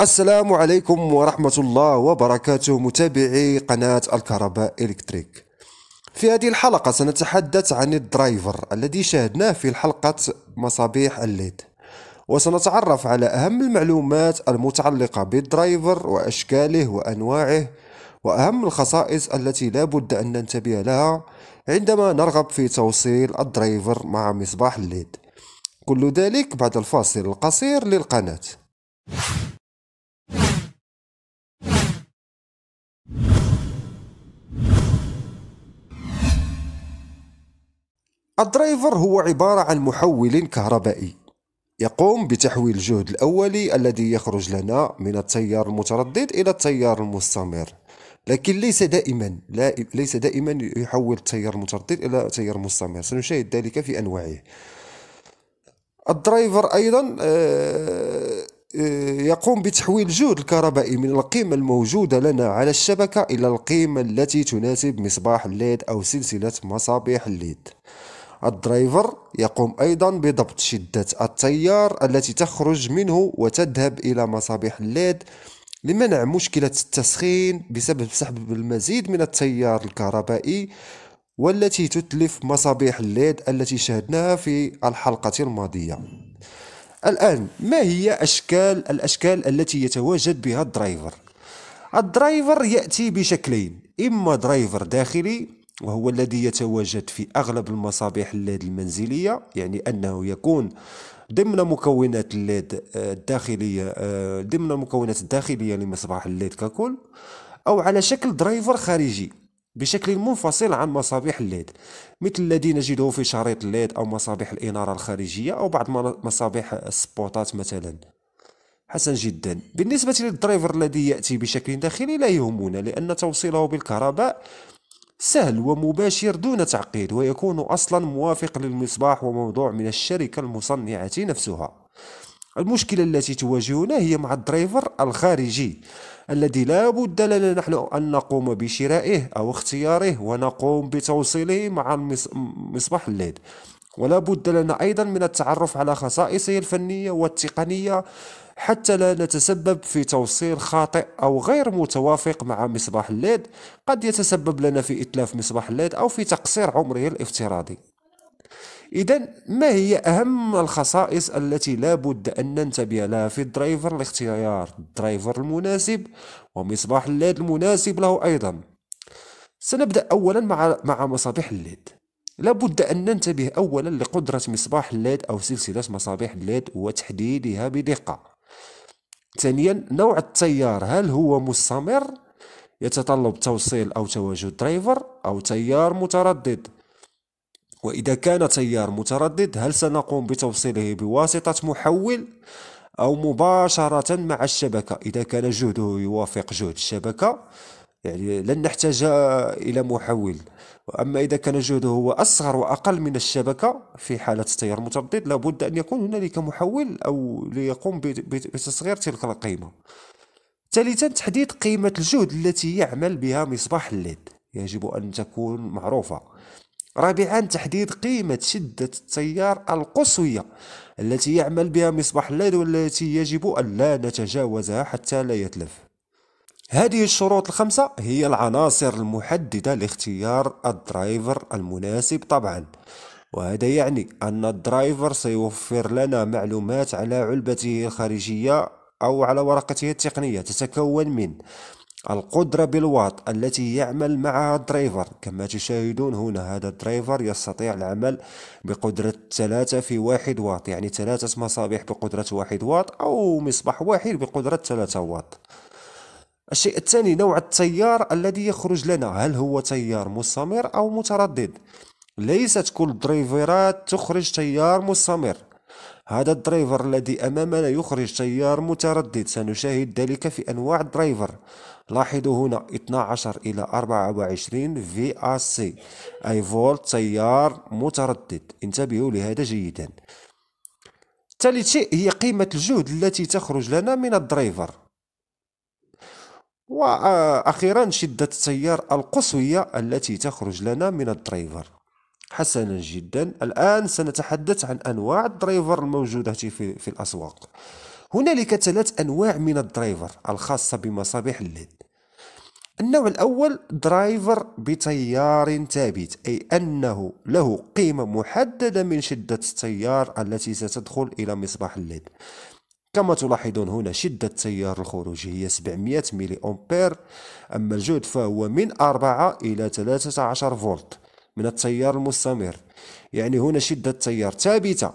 السلام عليكم ورحمة الله وبركاته متابعي قناة الكهرباء إلكتريك في هذه الحلقة سنتحدث عن الدرايفر الذي شاهدناه في حلقة مصابيح الليد وسنتعرف على أهم المعلومات المتعلقة بالدرايفر وأشكاله وأنواعه وأهم الخصائص التي لا بد أن ننتبه لها عندما نرغب في توصيل الدرايفر مع مصباح الليد كل ذلك بعد الفاصل القصير للقناة الدرايفر هو عبارة عن محول كهربائي يقوم بتحويل الجهد الأولي الذي يخرج لنا من التيار المتردد إلى التيار المستمر لكن ليس دائما لا ليس دائما يحول التيار المتردد إلى تيار مستمر سنشاهد ذلك في أنواعه الدرايفر أيضا آه، آه، يقوم بتحويل الجهد الكهربائي من القيمة الموجودة لنا على الشبكة إلى القيمة التي تناسب مصباح الليد أو سلسلة مصابيح الليد الدرايفر يقوم أيضا بضبط شدة التيار التي تخرج منه وتذهب إلى مصابيح الليد لمنع مشكلة التسخين بسبب سحب المزيد من التيار الكهربائي والتي تتلف مصابيح الليد التي شاهدناها في الحلقة الماضية الآن ما هي أشكال الأشكال التي يتواجد بها الدرايفر؟ الدرايفر يأتي بشكلين إما درايفر داخلي وهو الذي يتواجد في أغلب المصابيح الليد المنزلية يعني أنه يكون ضمن مكونات الليد آه، الداخلية آه، ضمن المكونات الداخلية لمصباح الليد ككل أو على شكل درايفر خارجي بشكل منفصل عن مصابيح الليد مثل الذي نجده في شريط الليد أو مصابيح الإنارة الخارجية أو بعض مصابيح السبوتات مثلا حسن جدا بالنسبة للدرايفر الذي يأتي بشكل داخلي لا يهمنا لأن توصيله بالكهرباء سهل ومباشر دون تعقيد ويكون أصلا موافق للمصباح وموضوع من الشركة المصنعة نفسها المشكلة التي تواجهنا هي مع الدرايفر الخارجي الذي لا بد لنا نحن أن نقوم بشرائه أو اختياره ونقوم بتوصيله مع مصباح الليد ولا بد لنا أيضا من التعرف على خصائصه الفنية والتقنية حتى لا نتسبب في توصيل خاطئ أو غير متوافق مع مصباح الليد قد يتسبب لنا في إتلاف مصباح الليد أو في تقصير عمره الافتراضي إذا ما هي أهم الخصائص التي لا بد أن ننتبه لها في الدرايفر لاختيار الدرايفر المناسب ومصباح الليد المناسب له أيضا سنبدأ أولا مع مع مصابيح الليد لابد أن ننتبه أولا لقدرة مصباح الليد أو سلسلة مصابيح الليد وتحديدها بدقة ثانيا نوع التيار هل هو مستمر يتطلب توصيل أو تواجد درايفر أو تيار متردد وإذا كان تيار متردد هل سنقوم بتوصيله بواسطة محول أو مباشرة مع الشبكة إذا كان جهده يوافق جهد الشبكة يعني لن نحتاج إلى محول واما إذا كان جهده هو أصغر وأقل من الشبكة في حالة التيار المتردد لابد أن يكون هنالك محول أو ليقوم بتصغير تلك القيمة ثالثا تحديد قيمة الجهد التي يعمل بها مصباح الليد يجب أن تكون معروفة رابعا تحديد قيمة شدة التيار القصوية التي يعمل بها مصباح الليد والتي يجب أن لا نتجاوزها حتى لا يتلف هذه الشروط الخمسة هي العناصر المحددة لاختيار الدرايفر المناسب طبعا وهذا يعني أن الدرايفر سيوفر لنا معلومات على علبته الخارجية أو على ورقته التقنية تتكون من القدرة بالواط التي يعمل معها الدرايفر كما تشاهدون هنا هذا الدرايفر يستطيع العمل بقدرة ثلاثة في واحد واط يعني ثلاثة مصابيح بقدرة واحد واط أو مصباح واحد بقدرة ثلاثة واط الشيء الثاني نوع التيار الذي يخرج لنا هل هو تيار مستمر أو متردد ليست كل الدريفرات تخرج تيار مستمر هذا الدرايفر الذي أمامنا يخرج تيار متردد سنشاهد ذلك في أنواع الدرايفر لاحظوا هنا 12 إلى 24 في ا سي أي فولت تيار متردد انتبهوا لهذا جيدا ثالث شيء هي قيمة الجهد التي تخرج لنا من الدرايفر وأخيرا شدة التيار القصوية التي تخرج لنا من الدرايفر حسنا جدا الآن سنتحدث عن أنواع الدرايفر الموجودة في, في الأسواق هنالك ثلاث أنواع من الدرايفر الخاصة بمصابيح الليد النوع الأول درايفر بتيار ثابت أي أنه له قيمة محددة من شدة التيار التي ستدخل إلى مصباح الليد كما تلاحظون هنا شدة تيار الخروج هي 700 ملي أمبير أما الجهد فهو من 4 إلى 13 فولت من التيار المستمر يعني هنا شدة تيار ثابتة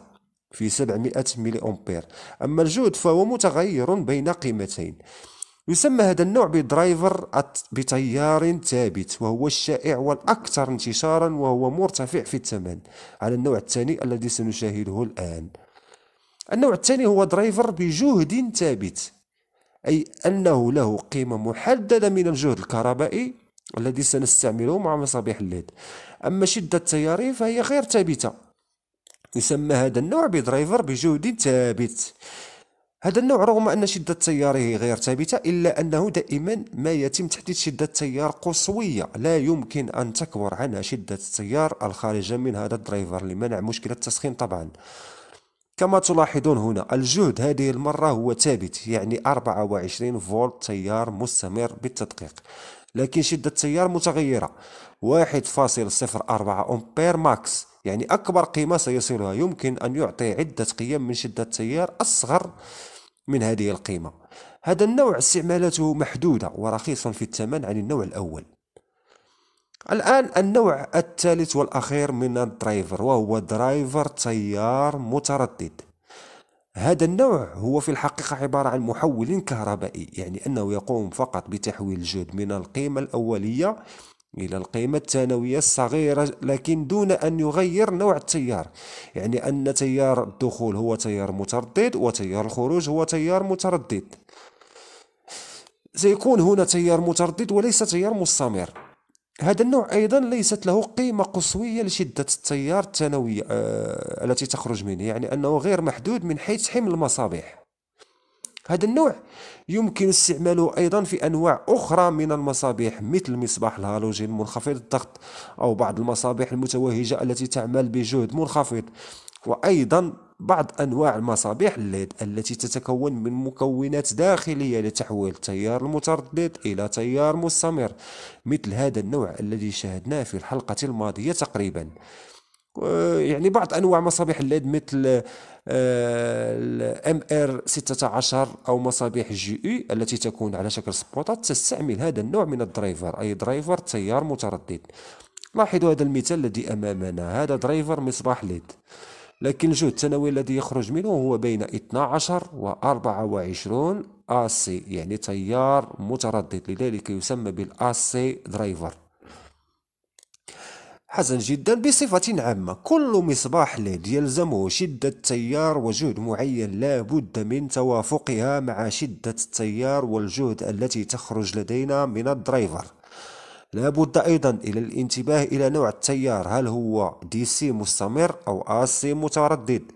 في 700 ملي أمبير أما الجهد فهو متغير بين قيمتين يسمى هذا النوع بدرايفر بتيار ثابت وهو الشائع والأكثر انتشارا وهو مرتفع في الثمن على النوع الثاني الذي سنشاهده الآن النوع الثاني هو درايفر بجهد ثابت أي أنه له قيمة محددة من الجهد الكهربائي الذي سنستعمله مع مصابيح الليد أما شدة التيار فهي غير ثابتة يسمى هذا النوع بدرايفر بجهد ثابت هذا النوع رغم أن شدة تياره غير ثابتة إلا أنه دائما ما يتم تحديد شدة تيار قصوية لا يمكن أن تكبر عنها شدة التيار الخارجة من هذا الدرايفر لمنع مشكلة التسخين طبعا كما تلاحظون هنا الجهد هذه المرة هو ثابت يعني 24 فولت تيار مستمر بالتدقيق لكن شدة التيار متغيرة 1.04 أمبير ماكس يعني أكبر قيمة سيصلها يمكن أن يعطي عدة قيم من شدة التيار أصغر من هذه القيمة هذا النوع استعمالاته محدودة ورخيص في الثمن عن النوع الأول الآن النوع الثالث والأخير من الدرايفر وهو درايفر تيار متردد هذا النوع هو في الحقيقة عبارة عن محول كهربائي يعني أنه يقوم فقط بتحويل الجهد من القيمة الأولية إلى القيمة الثانوية الصغيرة لكن دون أن يغير نوع التيار يعني أن تيار الدخول هو تيار متردد وتيار الخروج هو تيار متردد سيكون هنا تيار متردد وليس تيار مستمر هذا النوع أيضا ليست له قيمة قصوية لشدة التيار الثانوي آه، التي تخرج منه يعني أنه غير محدود من حيث حمل المصابيح هذا النوع يمكن استعماله أيضا في أنواع أخرى من المصابيح مثل مصباح الهالوجين منخفض الضغط أو بعض المصابيح المتوهجة التي تعمل بجهد منخفض وأيضا بعض أنواع المصابيح التي تتكون من مكونات داخلية لتحويل تيار المتردد إلى تيار مستمر مثل هذا النوع الذي شاهدناه في الحلقة الماضية تقريبا يعني بعض انواع مصابيح الليد مثل آه، ام ار 16 او مصابيح جي اي التي تكون على شكل سبوتات تستعمل هذا النوع من الدرايفر اي درايفر تيار متردد لاحظوا هذا المثال الذي امامنا هذا درايفر مصباح ليد لكن الجهد الثانوي الذي يخرج منه هو بين 12 و 24 سي يعني تيار متردد لذلك يسمى بالآسي درايفر حسن جدا بصفة عامة كل مصباح ليد يلزمه شدة تيار وجهد معين لا بد من توافقها مع شدة التيار والجهد التي تخرج لدينا من الدرايفر لابد أيضا إلى الانتباه إلى نوع التيار هل هو دي سي مستمر أو اسي سي متردد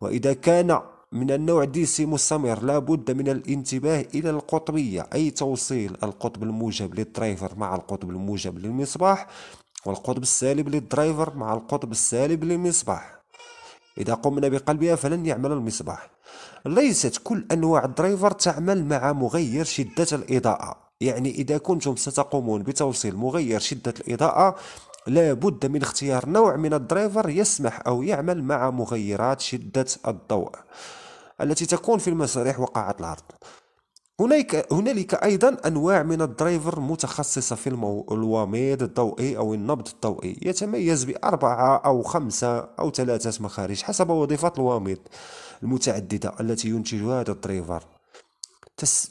وإذا كان من النوع دي سي مستمر لابد من الانتباه إلى القطبية أي توصيل القطب الموجب للدرايفر مع القطب الموجب للمصباح والقطب السالب للدرايفر مع القطب السالب للمصباح إذا قمنا بقلبها فلن يعمل المصباح ليست كل أنواع الدرايفر تعمل مع مغير شدة الإضاءة يعني إذا كنتم ستقومون بتوصيل مغير شدة الإضاءة لابد من اختيار نوع من الدرايفر يسمح أو يعمل مع مغيرات شدة الضوء التي تكون في المسارح وقاعة العرض هناك هنالك ايضا انواع من الدرايفر متخصصه في الوميض الضوئي او النبض الضوئي يتميز باربعه او خمسه او ثلاثه مخارج حسب وظيفه الوميض المتعدده التي ينتجها هذا الدرايفر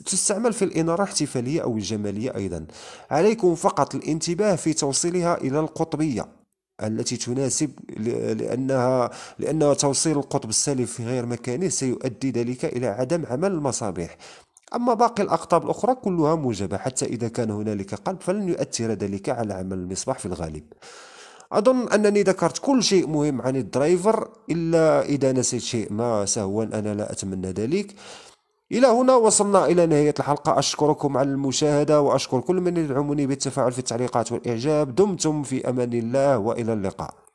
تستعمل في الإنارة الاحتفالية أو الجمالية أيضا عليكم فقط الانتباه في توصيلها إلى القطبية التي تناسب لأنها لأن توصيل القطب السالب في غير مكانه سيؤدي ذلك إلى عدم عمل المصابيح أما باقي الأقطاب الأخرى كلها موجبة حتى إذا كان هنالك قلب فلن يؤثر ذلك على عمل المصباح في الغالب أظن أنني ذكرت كل شيء مهم عن الدرايفر إلا إذا نسيت شيء ما سهوا أنا لا أتمنى ذلك إلى هنا وصلنا إلى نهاية الحلقة أشكركم على المشاهدة وأشكر كل من يدعمني بالتفاعل في التعليقات والإعجاب دمتم في أمان الله وإلى اللقاء